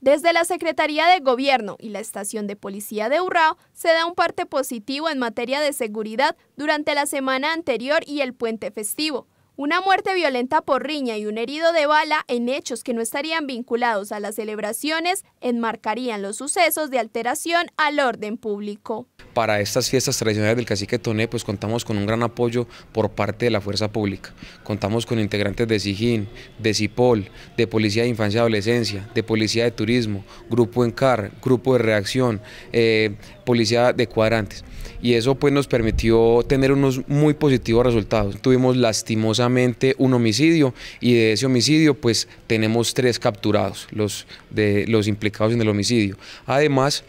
Desde la Secretaría de Gobierno y la Estación de Policía de Urrao se da un parte positivo en materia de seguridad durante la semana anterior y el puente festivo. Una muerte violenta por riña y un herido de bala en hechos que no estarían vinculados a las celebraciones enmarcarían los sucesos de alteración al orden público. Para estas fiestas tradicionales del cacique Toné, pues contamos con un gran apoyo por parte de la fuerza pública. Contamos con integrantes de SIGIN, de CIPOL, de Policía de Infancia y Adolescencia, de Policía de Turismo, Grupo ENCAR, Grupo de Reacción, eh, Policía de Cuadrantes. Y eso pues nos permitió tener unos muy positivos resultados. Tuvimos lastimosamente un homicidio y de ese homicidio pues tenemos tres capturados, los, de, los implicados en el homicidio. Además,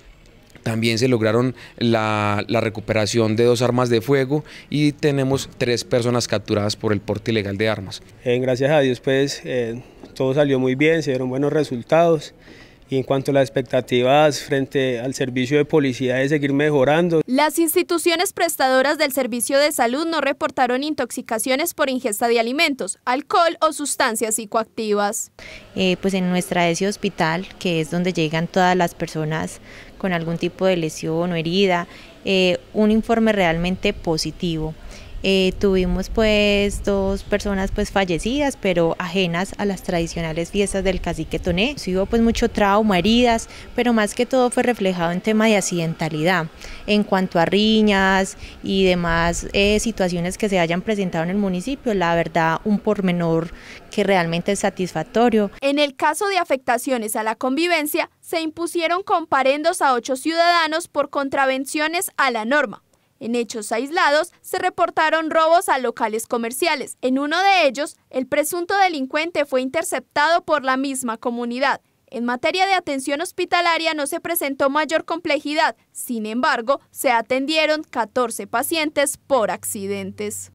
también se lograron la, recuperación de dos armas de fuego y tenemos tres personas capturadas por el porte ilegal de armas. Eh, gracias a Dios, pues eh, todo salió muy bien, se dieron buenos resultados y en cuanto a las expectativas frente al servicio de policía de seguir mejorando. Las instituciones prestadoras del servicio de salud no reportaron intoxicaciones por ingesta de alimentos, alcohol o sustancias psicoactivas. Eh, pues en nuestra ESI hospital, que es donde llegan todas las personas con algún tipo de lesión o herida, eh, un informe realmente positivo. Eh, tuvimos pues dos personas pues fallecidas, pero ajenas a las tradicionales fiestas del cacique Toné. hubo pues mucho trauma, heridas, pero más que todo fue reflejado en tema de accidentalidad, en cuanto a riñas y demás eh, situaciones que se hayan presentado en el municipio, la verdad un pormenor que realmente es satisfactorio. En el caso de afectaciones a la convivencia, se impusieron comparendos a ocho ciudadanos por contravenciones a la norma, en hechos aislados se reportaron robos a locales comerciales. En uno de ellos, el presunto delincuente fue interceptado por la misma comunidad. En materia de atención hospitalaria no se presentó mayor complejidad, sin embargo, se atendieron 14 pacientes por accidentes.